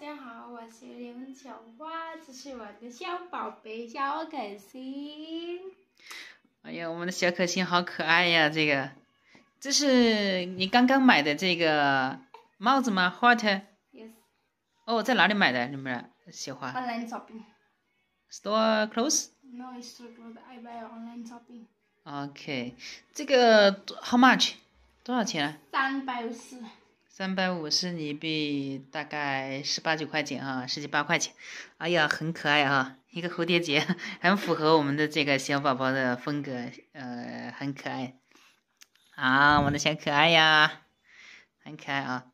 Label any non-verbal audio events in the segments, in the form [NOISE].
大家好，我是你们小花，这是我的小宝贝小可心。哎呀，我们的小可心好可爱呀！这个，这是你刚刚买的这个帽子吗？Hat？Yes。哦，在哪里买的？你们小花？Online shopping。Store close？No i t o r o close. I buy online shopping. o k 这个 How much？多少钱？三百五十。三百五十尼币大概十八九块钱啊，十几八块钱。哎呀，很可爱啊，一个蝴蝶结，[LAUGHS] 很符合我们的这个小宝宝的风格，呃，很可爱。啊，我的小可爱呀，很可爱啊。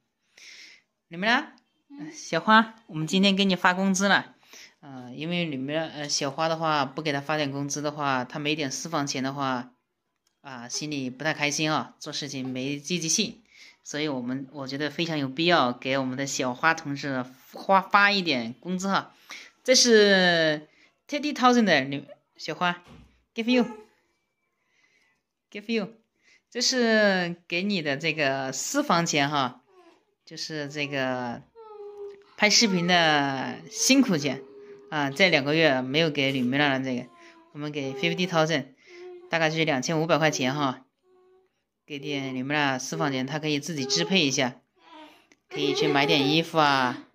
你们呢？小花，我们今天给你发工资了，啊，因为你们呃，小花的话，不给他发点工资的话，他没点私房钱的话，啊，心里不太开心啊，做事情没积极性。所以我们我觉得非常有必要给我们的小花同志花发一点工资哈，这是 t e d d y thousand 的女小花，give you，give you，这是给你的这个私房钱哈，就是这个拍视频的辛苦钱啊，这两个月没有给女明兰了这个，我们给 fifty thousand，大概就是两千五百块钱哈。给点你们俩私房钱，他可以自己支配一下，可以去买点衣服啊。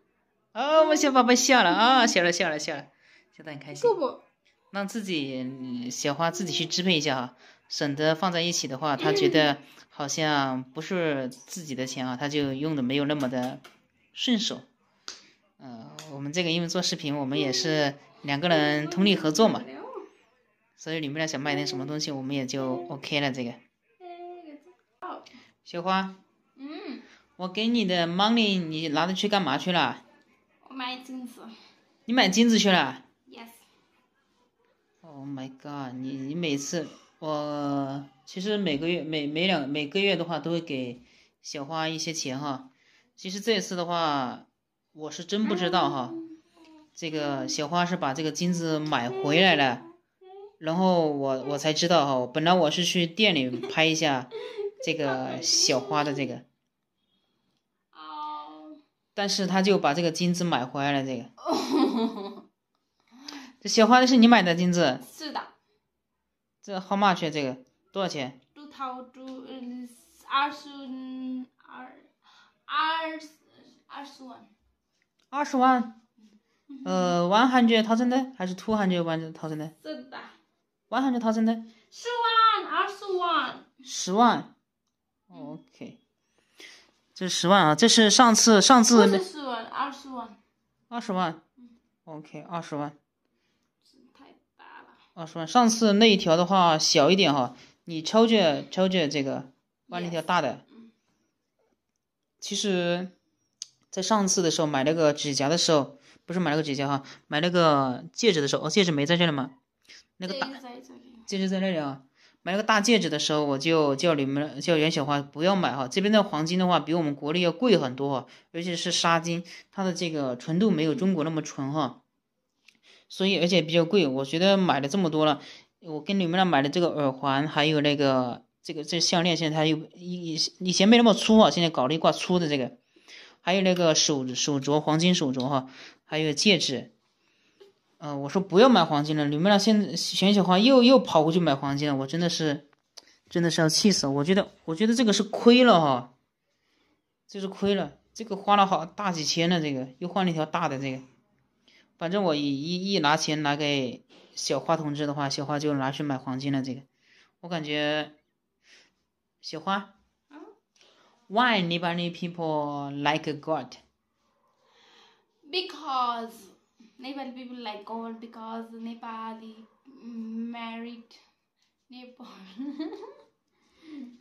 哦，我们小宝宝笑了啊，笑了笑了笑了，笑得很开心。不不？让自己小花自己去支配一下哈，省得放在一起的话，他觉得好像不是自己的钱啊，他就用的没有那么的顺手。呃，我们这个因为做视频，我们也是两个人通力合作嘛，所以你们俩想买点什么东西，我们也就 OK 了这个。小花，嗯，我给你的 money 你拿着去干嘛去了？我买金子。你买金子去了？Yes。Oh my god！你你每次我其实每个月每每两每个月的话都会给小花一些钱哈。其实这次的话我是真不知道哈，这个小花是把这个金子买回来了，然后我我才知道哈。本来我是去店里拍一下。这个小花的这个。但是他就把这个金子买回来了，这个。这小花的是你买的金子？是的。这 how much？这个多少钱？二十二二二十万。二十万，呃，one hundred thousand 呢？还是 two hundred one thousand 是的，one hundred thousand 十万，二十万，十万，OK，这是十万啊，这是上次上次。不是十万，二十万。二十万。嗯。OK，二十万。太大了。二十万，上次那一条的话小一点哈，你抽着抽着这个，挖那条大的。其实，在上次的时候买那个指甲的时候，不是买那个指甲哈，买那个戒指的时候，哦，戒指没在这里吗？那个大戒指在那里啊。买个大戒指的时候，我就叫你们叫袁小花不要买哈。这边的黄金的话，比我们国内要贵很多哈，而且是沙金，它的这个纯度没有中国那么纯哈，所以而且比较贵。我觉得买了这么多了，我跟你们那买的这个耳环，还有那个这个这项链，现在它又以以前没那么粗啊，现在搞了一挂粗的这个，还有那个手手镯，黄金手镯哈，还有戒指。呃，我说不要买黄金了，你们俩现在选小花又又跑过去买黄金了，我真的是，真的是要气死！我觉得，我觉得这个是亏了哈，就是亏了，这个花了好大几千了，这个又换了一条大的这个，反正我一一一拿钱拿给小花同志的话，小花就拿去买黄金了这个，我感觉，小花，Why n y b a n y people like God? Because. Nepali people like gold because Nepali mm, [LAUGHS] married Nepal.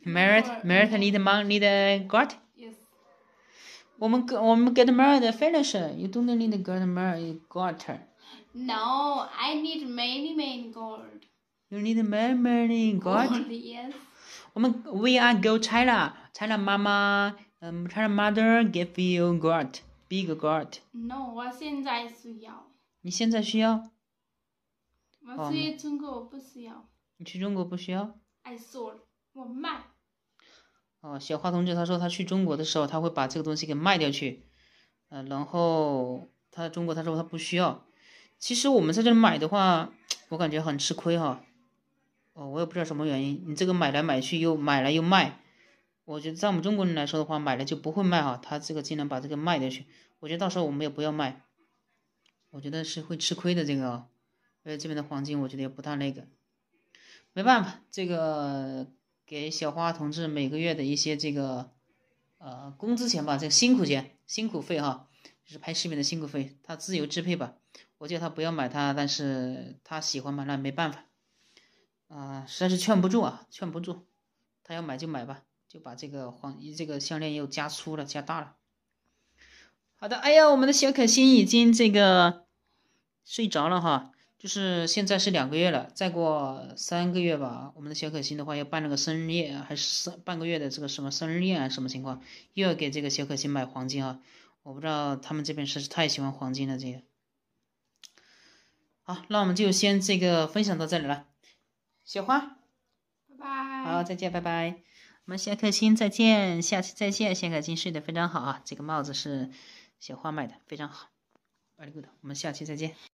married, married need money, need a god. Yes. 我们我们 get married finish. You don't need get married got. No, I need many many gold. You need many many gold. gold yes. We we are go China. China mama, um, China mother give you gold. Big guard？No，我现在需要。你现在需要？我去中国不需要。你去中国不需要？I s o l 我卖。哦，小花同志他说他去中国的时候他会把这个东西给卖掉去，呃，然后他中国他说他不需要。其实我们在这里买的话，我感觉很吃亏哈。哦，我也不知道什么原因，你这个买来买去又买了又卖。我觉得在我们中国人来说的话，买了就不会卖哈，他这个竟然把这个卖掉去，我觉得到时候我们也不要卖，我觉得是会吃亏的这个，而且这边的黄金我觉得也不大那个，没办法，这个给小花同志每个月的一些这个，呃，工资钱吧，个辛苦钱、辛苦费哈，就是拍视频的辛苦费，他自由支配吧，我叫他不要买它，但是他喜欢嘛，那没办法，啊，实在是劝不住啊，劝不住，他要买就买吧。就把这个黄，这个项链又加粗了，加大了。好的，哎呀，我们的小可心已经这个睡着了哈，就是现在是两个月了，再过三个月吧，我们的小可心的话要办那个生日宴，还是半个月的这个什么生日宴啊？什么情况？又要给这个小可心买黄金啊？我不知道他们这边是不是太喜欢黄金了？这个。好，那我们就先这个分享到这里了，雪花，拜拜，好，再见，拜拜。我们下课星再见，下期再见。下课星睡得非常好啊，这个帽子是小花买的，非常好。Very good，我们下期再见。